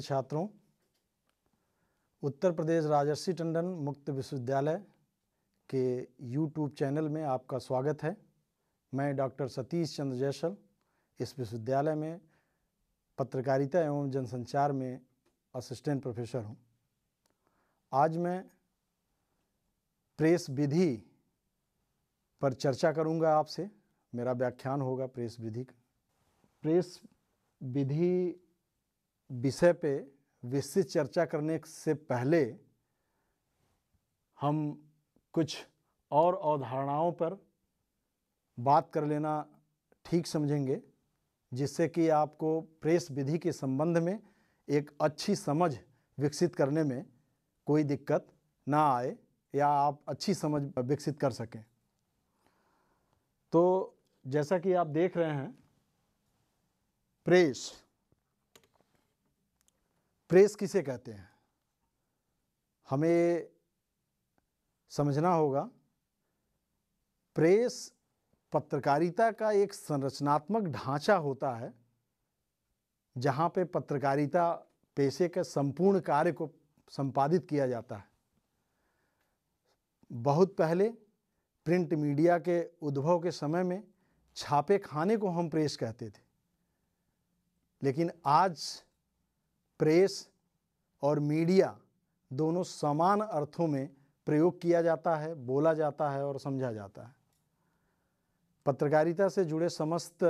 छात्रों उत्तर प्रदेश राजर्षि टंडन मुक्त विश्वविद्यालय के यूट्यूब चैनल में आपका स्वागत है मैं डॉक्टर सतीश चंद्र जैसल इस विश्वविद्यालय में पत्रकारिता एवं जनसंचार में असिस्टेंट प्रोफेसर हूं आज मैं प्रेस विधि पर चर्चा करूंगा आपसे मेरा व्याख्यान होगा प्रेस विधि का प्रेस विधि विषय पे विस्तृत चर्चा करने से पहले हम कुछ और अवधारणाओं पर बात कर लेना ठीक समझेंगे जिससे कि आपको प्रेस विधि के संबंध में एक अच्छी समझ विकसित करने में कोई दिक्कत ना आए या आप अच्छी समझ विकसित कर सकें तो जैसा कि आप देख रहे हैं प्रेस प्रेस किसे कहते हैं हमें समझना होगा प्रेस पत्रकारिता का एक संरचनात्मक ढांचा होता है जहां पे पत्रकारिता पेशे के संपूर्ण कार्य को संपादित किया जाता है बहुत पहले प्रिंट मीडिया के उद्भव के समय में छापे खाने को हम प्रेस कहते थे लेकिन आज प्रेस और मीडिया दोनों समान अर्थों में प्रयोग किया जाता है बोला जाता है और समझा जाता है पत्रकारिता से जुड़े समस्त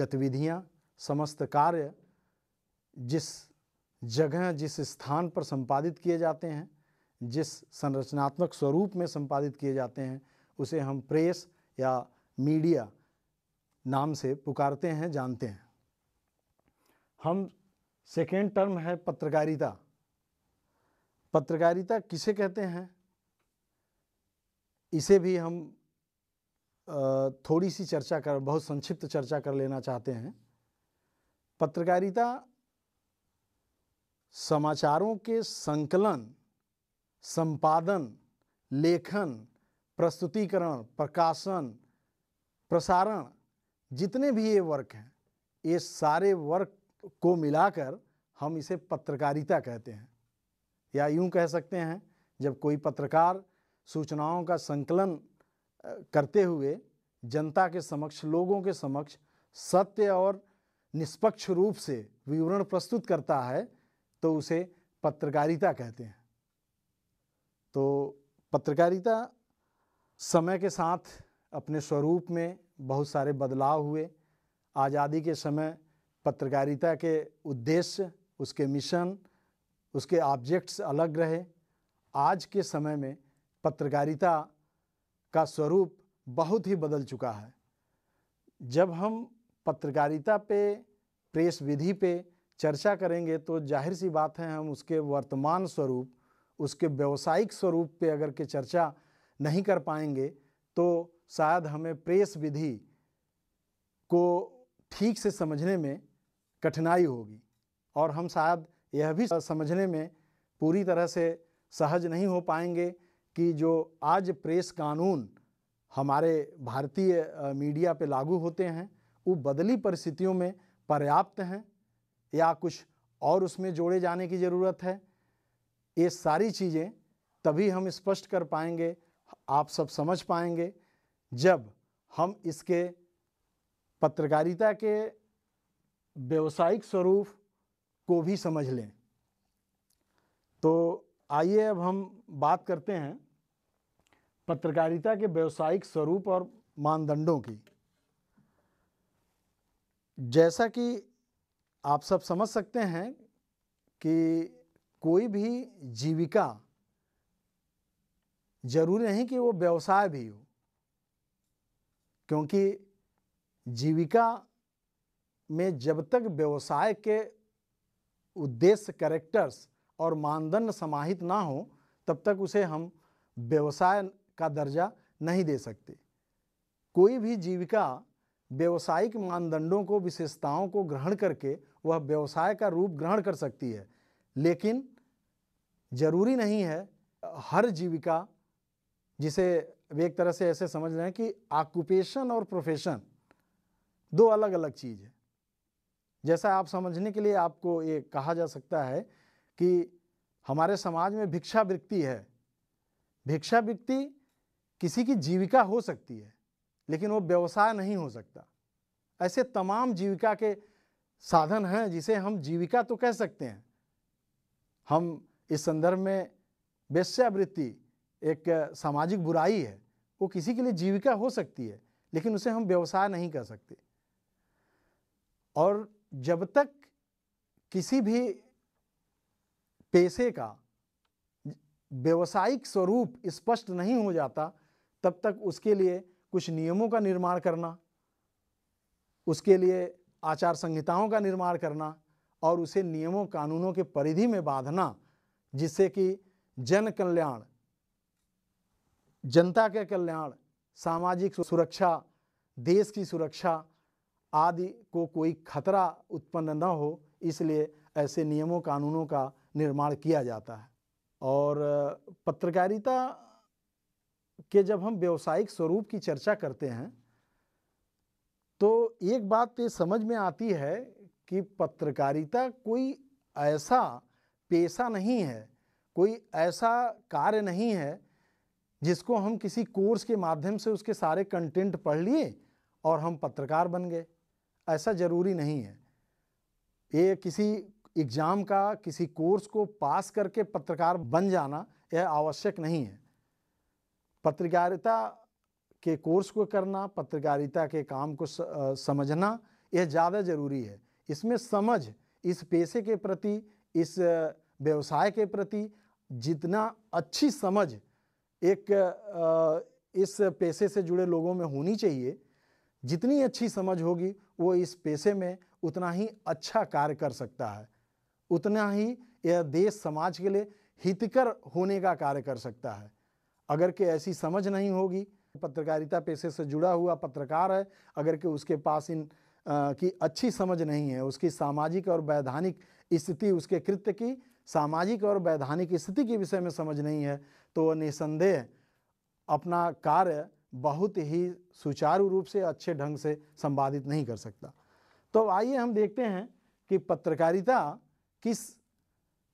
गतिविधियाँ समस्त कार्य जिस जगह जिस स्थान पर संपादित किए जाते हैं जिस संरचनात्मक स्वरूप में संपादित किए जाते हैं उसे हम प्रेस या मीडिया नाम से पुकारते हैं जानते हैं हम सेकेंड टर्म है पत्रकारिता पत्रकारिता किसे कहते हैं इसे भी हम थोड़ी सी चर्चा कर बहुत संक्षिप्त चर्चा कर लेना चाहते हैं पत्रकारिता समाचारों के संकलन संपादन लेखन प्रस्तुतिकरण प्रकाशन प्रसारण जितने भी ये वर्क हैं ये सारे वर्क को मिलाकर हम इसे पत्रकारिता कहते हैं या यूं कह सकते हैं जब कोई पत्रकार सूचनाओं का संकलन करते हुए जनता के समक्ष लोगों के समक्ष सत्य और निष्पक्ष रूप से विवरण प्रस्तुत करता है तो उसे पत्रकारिता कहते हैं तो पत्रकारिता समय के साथ अपने स्वरूप में बहुत सारे बदलाव हुए आज़ादी के समय पत्रकारिता के उद्देश्य उसके मिशन उसके ऑब्जेक्ट्स अलग रहे आज के समय में पत्रकारिता का स्वरूप बहुत ही बदल चुका है जब हम पत्रकारिता पे प्रेस विधि पे चर्चा करेंगे तो जाहिर सी बात है हम उसके वर्तमान स्वरूप उसके व्यावसायिक स्वरूप पे अगर के चर्चा नहीं कर पाएंगे तो शायद हमें प्रेस विधि को ठीक से समझने में कठिनाई होगी और हम शायद यह भी समझने में पूरी तरह से सहज नहीं हो पाएंगे कि जो आज प्रेस कानून हमारे भारतीय मीडिया पे लागू होते हैं वो बदली परिस्थितियों में पर्याप्त हैं या कुछ और उसमें जोड़े जाने की ज़रूरत है ये सारी चीज़ें तभी हम स्पष्ट कर पाएंगे आप सब समझ पाएंगे जब हम इसके पत्रकारिता के व्यवसायिक स्वरूप को भी समझ लें तो आइए अब हम बात करते हैं पत्रकारिता के व्यवसायिक स्वरूप और मानदंडों की जैसा कि आप सब समझ सकते हैं कि कोई भी जीविका जरूरी नहीं कि वो व्यवसाय भी हो क्योंकि जीविका में जब तक व्यवसाय के उद्देश्य करेक्टर्स और मानदंड समाहित ना हो तब तक उसे हम व्यवसाय का दर्जा नहीं दे सकते कोई भी जीविका व्यवसायिक मानदंडों को विशेषताओं को ग्रहण करके वह व्यवसाय का रूप ग्रहण कर सकती है लेकिन जरूरी नहीं है हर जीविका जिसे एक तरह से ऐसे समझ रहे हैं कि आक्यूपेशन और प्रोफेशन दो अलग अलग चीज़ है जैसा आप समझने के लिए आपको ये कहा जा सकता है कि हमारे समाज में भिक्षा वृत्ति है भिक्षा वृत्ति किसी की जीविका हो सकती है लेकिन वो व्यवसाय नहीं हो सकता ऐसे तमाम जीविका के साधन हैं जिसे हम जीविका तो कह सकते हैं हम इस संदर्भ में वेश्यावृत्ति एक सामाजिक बुराई है वो किसी के लिए जीविका हो सकती है लेकिन उसे हम व्यवसाय नहीं कर सकते और जब तक किसी भी पैसे का व्यवसायिक स्वरूप स्पष्ट नहीं हो जाता तब तक उसके लिए कुछ नियमों का निर्माण करना उसके लिए आचार संहिताओं का निर्माण करना और उसे नियमों कानूनों के परिधि में बांधना जिससे कि जन कल्याण जनता के कल्याण सामाजिक सुरक्षा देश की सुरक्षा आदि को कोई खतरा उत्पन्न न हो इसलिए ऐसे नियमों कानूनों का निर्माण किया जाता है और पत्रकारिता के जब हम व्यवसायिक स्वरूप की चर्चा करते हैं तो एक बात ये समझ में आती है कि पत्रकारिता कोई ऐसा पेशा नहीं है कोई ऐसा कार्य नहीं है जिसको हम किसी कोर्स के माध्यम से उसके सारे कंटेंट पढ़ लिए और हम पत्रकार बन गए ऐसा ज़रूरी नहीं है ये किसी एग्ज़ाम का किसी कोर्स को पास करके पत्रकार बन जाना यह आवश्यक नहीं है पत्रकारिता के कोर्स को करना पत्रकारिता के काम को समझना यह ज़्यादा ज़रूरी है इसमें समझ इस पेशे के प्रति इस व्यवसाय के प्रति जितना अच्छी समझ एक इस पेशे से जुड़े लोगों में होनी चाहिए जितनी अच्छी समझ होगी वो इस पेशे में उतना ही अच्छा कार्य कर सकता है उतना ही यह देश समाज के लिए हितकर होने का कार्य कर सकता है अगर के ऐसी समझ नहीं होगी पत्रकारिता पेशे से जुड़ा हुआ पत्रकार है अगर के उसके पास इन आ, की अच्छी समझ नहीं है उसकी सामाजिक और वैधानिक स्थिति उसके कृत्य की सामाजिक और वैधानिक स्थिति के विषय में समझ नहीं है तो वह निसंदेह अपना कार्य बहुत ही सुचारू रूप से अच्छे ढंग से संपादित नहीं कर सकता तो आइए हम देखते हैं कि पत्रकारिता किस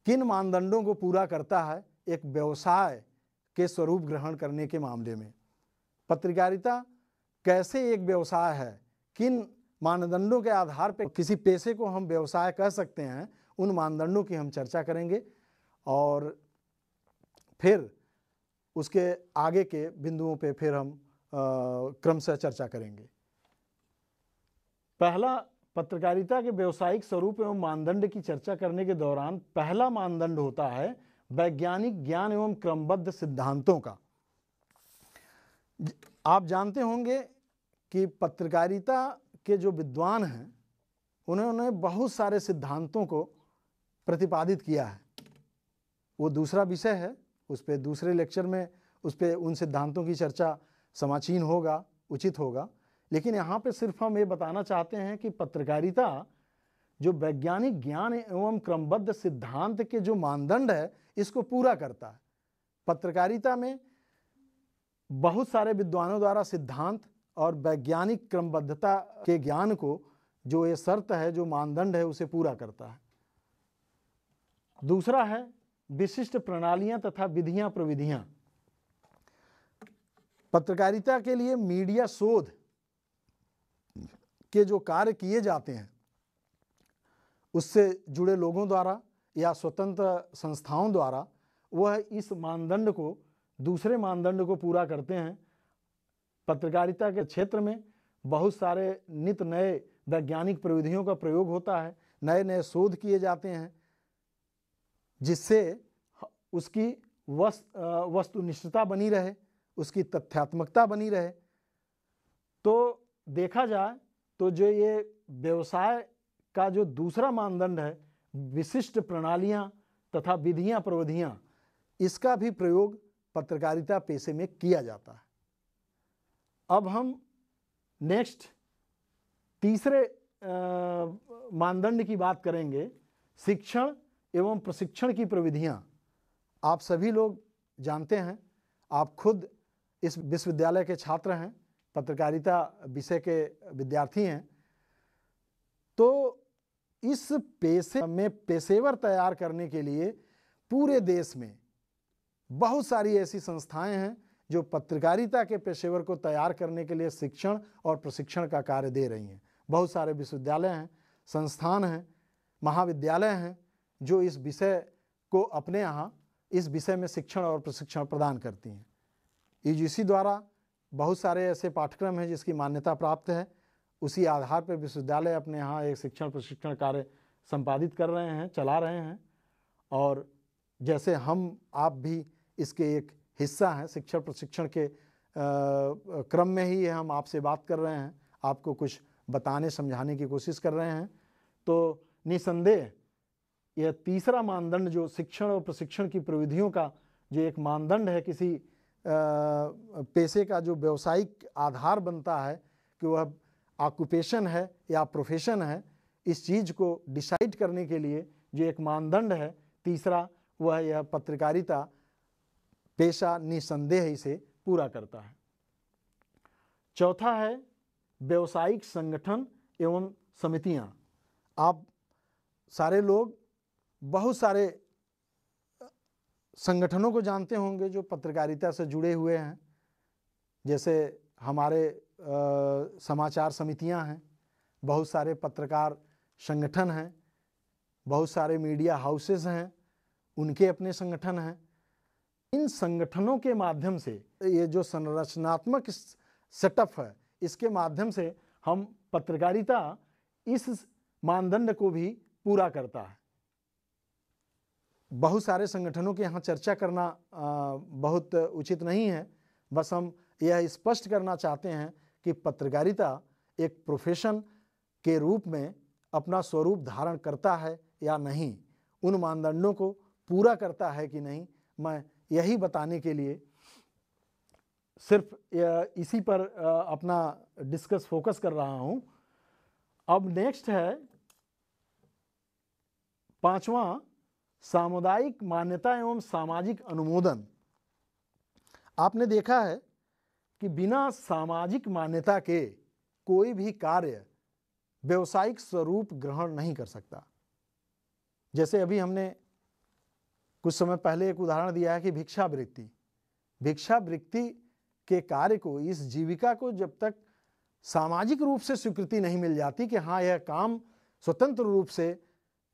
किन मानदंडों को पूरा करता है एक व्यवसाय के स्वरूप ग्रहण करने के मामले में पत्रकारिता कैसे एक व्यवसाय है किन मानदंडों के आधार पर किसी पेशे को हम व्यवसाय कह सकते हैं उन मानदंडों की हम चर्चा करेंगे और फिर उसके आगे के बिंदुओं पे फिर हम क्रम से चर्चा करेंगे पहला पत्रकारिता के व्यवसायिक स्वरूप एवं मानदंड की चर्चा करने के दौरान पहला मानदंड होता है वैज्ञानिक ज्ञान एवं क्रमबद्ध सिद्धांतों का आप जानते होंगे कि पत्रकारिता के जो विद्वान हैं उन्होंने बहुत सारे सिद्धांतों को प्रतिपादित किया है वो दूसरा विषय है उस पर दूसरे लेक्चर में उस पर उन सिद्धांतों की चर्चा समाचीन होगा उचित होगा लेकिन यहाँ पे सिर्फ हम ये बताना चाहते हैं कि पत्रकारिता जो वैज्ञानिक ज्ञान एवं क्रमबद्ध सिद्धांत के जो मानदंड है इसको पूरा करता है पत्रकारिता में बहुत सारे विद्वानों द्वारा सिद्धांत और वैज्ञानिक क्रमबद्धता के ज्ञान को जो ये शर्त है जो मानदंड है उसे पूरा करता है दूसरा है विशिष्ट प्रणालियां तथा विधियां प्रविधियां पत्रकारिता के लिए मीडिया शोध के जो कार्य किए जाते हैं उससे जुड़े लोगों द्वारा या स्वतंत्र संस्थाओं द्वारा वह इस मानदंड को दूसरे मानदंड को पूरा करते हैं पत्रकारिता के क्षेत्र में बहुत सारे नित नए वैज्ञानिक प्रविधियों का प्रयोग होता है नए नए शोध किए जाते हैं जिससे उसकी वस्तु वस्तुनिष्ठता बनी रहे उसकी तथ्यात्मकता बनी रहे तो देखा जाए तो जो ये व्यवसाय का जो दूसरा मानदंड है विशिष्ट प्रणालियाँ तथा विधियाँ प्रविधियाँ इसका भी प्रयोग पत्रकारिता पेशे में किया जाता है अब हम नेक्स्ट तीसरे मानदंड की बात करेंगे शिक्षण एवं प्रशिक्षण की प्रविधियाँ आप सभी लोग जानते हैं आप खुद इस विश्वविद्यालय के छात्र हैं पत्रकारिता विषय के विद्यार्थी हैं तो इस पेशे में पेशेवर तैयार करने के लिए पूरे देश में बहुत सारी ऐसी संस्थाएं हैं जो पत्रकारिता के पेशेवर को तैयार करने के लिए शिक्षण और प्रशिक्षण का कार्य दे रही हैं बहुत सारे विश्वविद्यालय हैं संस्थान हैं महाविद्यालय हैं जो इस विषय को अपने यहाँ इस विषय में शिक्षण और प्रशिक्षण प्रदान करती हैं ईजीसी द्वारा बहुत सारे ऐसे पाठ्यक्रम हैं जिसकी मान्यता प्राप्त है उसी आधार पर विश्वविद्यालय अपने यहाँ एक शिक्षण प्रशिक्षण कार्य संपादित कर रहे हैं चला रहे हैं और जैसे हम आप भी इसके एक हिस्सा हैं शिक्षण प्रशिक्षण के आ, क्रम में ही हम आपसे बात कर रहे हैं आपको कुछ बताने समझाने की कोशिश कर रहे हैं तो निसंदेह यह तीसरा मानदंड जो शिक्षण और प्रशिक्षण की प्रविधियों का जो एक मानदंड है किसी पेशे का जो व्यवसायिक आधार बनता है कि वह ऑक्यूपेशन है या प्रोफेशन है इस चीज़ को डिसाइड करने के लिए जो एक मानदंड है तीसरा वह यह पत्रकारिता पेशा निसंदेह इसे पूरा करता है चौथा है व्यवसायिक संगठन एवं समितियाँ आप सारे लोग बहुत सारे संगठनों को जानते होंगे जो पत्रकारिता से जुड़े हुए हैं जैसे हमारे आ, समाचार समितियां हैं बहुत सारे पत्रकार संगठन हैं बहुत सारे मीडिया हाउसेस हैं उनके अपने संगठन हैं इन संगठनों के माध्यम से ये जो संरचनात्मक सेटअप है इसके माध्यम से हम पत्रकारिता इस मानदंड को भी पूरा करता है बहुत सारे संगठनों के यहाँ चर्चा करना बहुत उचित नहीं है बस हम यह स्पष्ट करना चाहते हैं कि पत्रकारिता एक प्रोफेशन के रूप में अपना स्वरूप धारण करता है या नहीं उन मानदंडों को पूरा करता है कि नहीं मैं यही बताने के लिए सिर्फ इसी पर अपना डिस्कस फोकस कर रहा हूँ अब नेक्स्ट है पांचवा सामुदायिक मान्यता एवं सामाजिक अनुमोदन आपने देखा है कि बिना सामाजिक मान्यता के कोई भी कार्य व्यवसायिक स्वरूप ग्रहण नहीं कर सकता जैसे अभी हमने कुछ समय पहले एक उदाहरण दिया है कि भिक्षावृत्ति भिक्षावृत्ति के कार्य को इस जीविका को जब तक सामाजिक रूप से स्वीकृति नहीं मिल जाती कि हाँ यह काम स्वतंत्र रूप से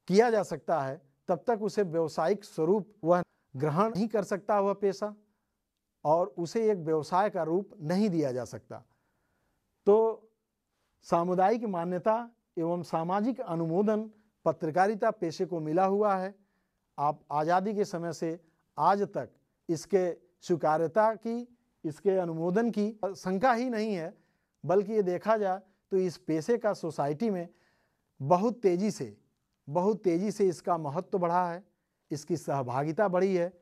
किया जा सकता है तब तक उसे व्यवसायिक स्वरूप वह ग्रहण नहीं कर सकता वह पेशा और उसे एक व्यवसाय का रूप नहीं दिया जा सकता तो सामुदायिक मान्यता एवं सामाजिक अनुमोदन पत्रकारिता पेशे को मिला हुआ है आप आज़ादी के समय से आज तक इसके स्वीकार्यता की इसके अनुमोदन की शंका ही नहीं है बल्कि ये देखा जाए तो इस पेशे का सोसाइटी में बहुत तेज़ी से बहुत तेज़ी से इसका महत्व बढ़ा है इसकी सहभागिता बढ़ी है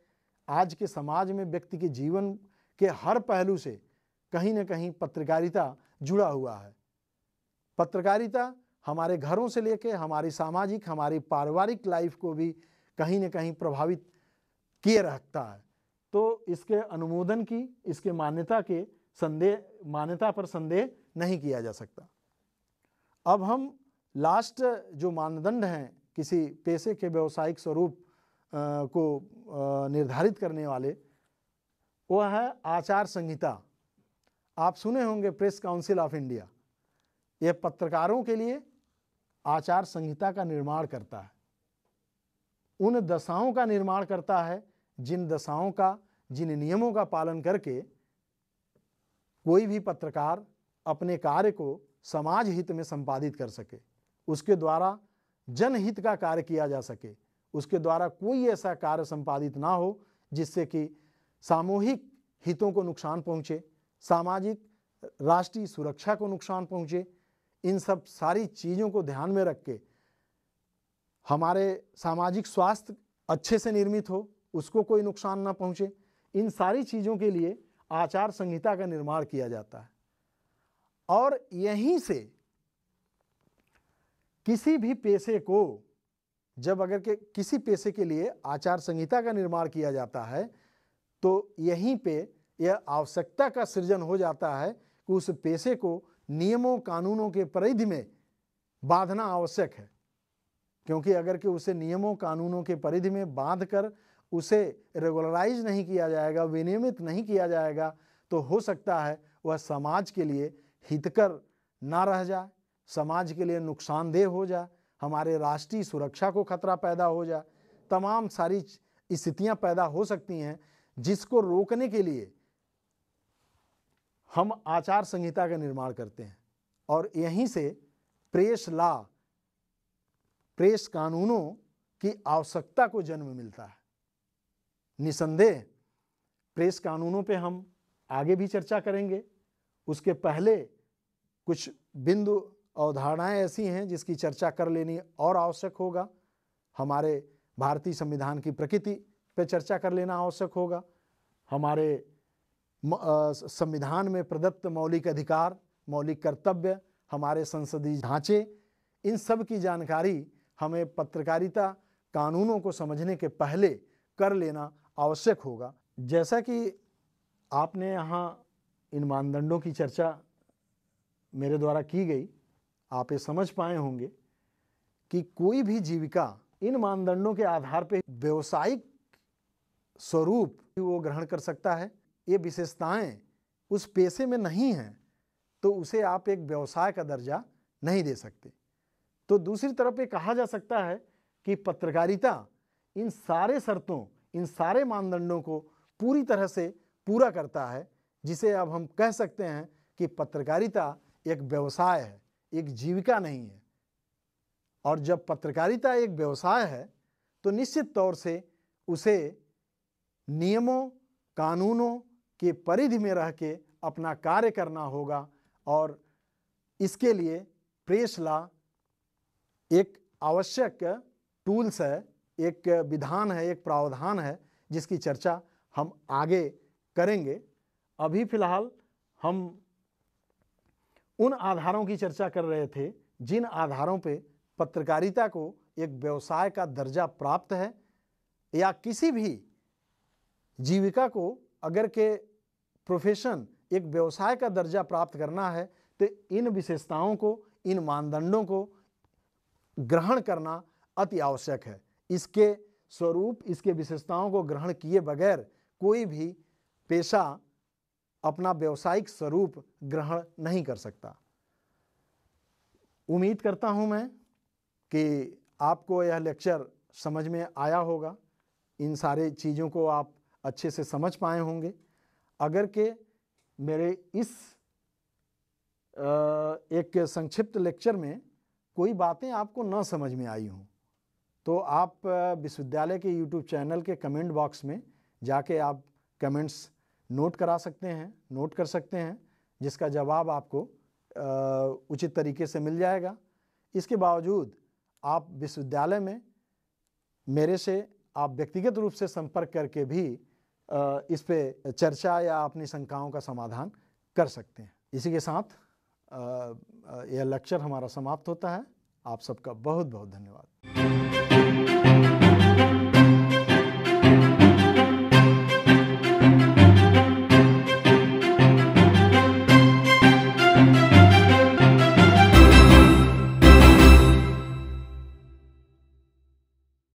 आज के समाज में व्यक्ति के जीवन के हर पहलू से कहीं ना कहीं पत्रकारिता जुड़ा हुआ है पत्रकारिता हमारे घरों से लेके हमारी सामाजिक हमारी पारिवारिक लाइफ को भी कहीं ना कहीं प्रभावित किए रखता है तो इसके अनुमोदन की इसके मान्यता के संदेह मान्यता पर संदेह नहीं किया जा सकता अब हम लास्ट जो मानदंड हैं किसी पेशे के व्यवसायिक स्वरूप को निर्धारित करने वाले वह है आचार संहिता आप सुने होंगे प्रेस काउंसिल ऑफ इंडिया यह पत्रकारों के लिए आचार संहिता का निर्माण करता है उन दशाओं का निर्माण करता है जिन दशाओं का जिन नियमों का पालन करके कोई भी पत्रकार अपने कार्य को समाज हित में संपादित कर सके उसके द्वारा जनहित का कार्य किया जा सके उसके द्वारा कोई ऐसा कार्य संपादित ना हो जिससे कि सामूहिक हितों को नुकसान पहुंचे सामाजिक राष्ट्रीय सुरक्षा को नुकसान पहुंचे इन सब सारी चीज़ों को ध्यान में रख के हमारे सामाजिक स्वास्थ्य अच्छे से निर्मित हो उसको कोई नुकसान ना पहुंचे इन सारी चीज़ों के लिए आचार संहिता का निर्माण किया जाता है और यहीं से किसी भी पेशे को जब अगर के किसी पेशे के लिए आचार संहिता का निर्माण किया जाता है तो यहीं पे यह आवश्यकता का सृजन हो जाता है कि उस पेशे को नियमों कानूनों के परिधि में बांधना आवश्यक है क्योंकि अगर कि उसे नियमों कानूनों के परिधि में बांध कर उसे रेगुलराइज नहीं किया जाएगा विनियमित नहीं किया जाएगा तो हो सकता है वह समाज के लिए हितकर ना रह जाए समाज के लिए नुकसानदेह हो जाए हमारे राष्ट्रीय सुरक्षा को खतरा पैदा हो जाए तमाम सारी स्थितियां पैदा हो सकती हैं जिसको रोकने के लिए हम आचार संहिता का निर्माण करते हैं और यहीं से प्रेस ला प्रेस कानूनों की आवश्यकता को जन्म मिलता है निसंदेह प्रेस कानूनों पे हम आगे भी चर्चा करेंगे उसके पहले कुछ बिंदु अवधारणाएं ऐसी हैं जिसकी चर्चा कर लेनी और आवश्यक होगा हमारे भारतीय संविधान की प्रकृति पर चर्चा कर लेना आवश्यक होगा हमारे संविधान में प्रदत्त मौलिक अधिकार मौलिक कर्तव्य हमारे संसदीय ढांचे इन सब की जानकारी हमें पत्रकारिता कानूनों को समझने के पहले कर लेना आवश्यक होगा जैसा कि आपने यहाँ इन मानदंडों की चर्चा मेरे द्वारा की गई आप ये समझ पाए होंगे कि कोई भी जीविका इन मानदंडों के आधार पर व्यवसायिक स्वरूप वो ग्रहण कर सकता है ये विशेषताएं उस पेशे में नहीं हैं तो उसे आप एक व्यवसाय का दर्जा नहीं दे सकते तो दूसरी तरफ ये कहा जा सकता है कि पत्रकारिता इन सारे शर्तों इन सारे मानदंडों को पूरी तरह से पूरा करता है जिसे अब हम कह सकते हैं कि पत्रकारिता एक व्यवसाय है एक जीविका नहीं है और जब पत्रकारिता एक व्यवसाय है तो निश्चित तौर से उसे नियमों कानूनों के परिधि में रह के अपना कार्य करना होगा और इसके लिए प्रेस ला एक आवश्यक टूल्स है एक विधान है एक प्रावधान है जिसकी चर्चा हम आगे करेंगे अभी फ़िलहाल हम उन आधारों की चर्चा कर रहे थे जिन आधारों पे पत्रकारिता को एक व्यवसाय का दर्जा प्राप्त है या किसी भी जीविका को अगर के प्रोफेशन एक व्यवसाय का दर्जा प्राप्त करना है तो इन विशेषताओं को इन मानदंडों को ग्रहण करना अति आवश्यक है इसके स्वरूप इसके विशेषताओं को ग्रहण किए बगैर कोई भी पेशा अपना व्यवसायिक स्वरूप ग्रहण नहीं कर सकता उम्मीद करता हूं मैं कि आपको यह लेक्चर समझ में आया होगा इन सारे चीज़ों को आप अच्छे से समझ पाए होंगे अगर के मेरे इस एक संक्षिप्त लेक्चर में कोई बातें आपको ना समझ में आई हों तो आप विश्वविद्यालय के यूट्यूब चैनल के कमेंट बॉक्स में जाके आप कमेंट्स नोट करा सकते हैं नोट कर सकते हैं जिसका जवाब आपको उचित तरीके से मिल जाएगा इसके बावजूद आप विश्वविद्यालय में मेरे से आप व्यक्तिगत रूप से संपर्क करके भी इस पे चर्चा या अपनी शंकाओं का समाधान कर सकते हैं इसी के साथ यह लेक्चर हमारा समाप्त होता है आप सबका बहुत बहुत धन्यवाद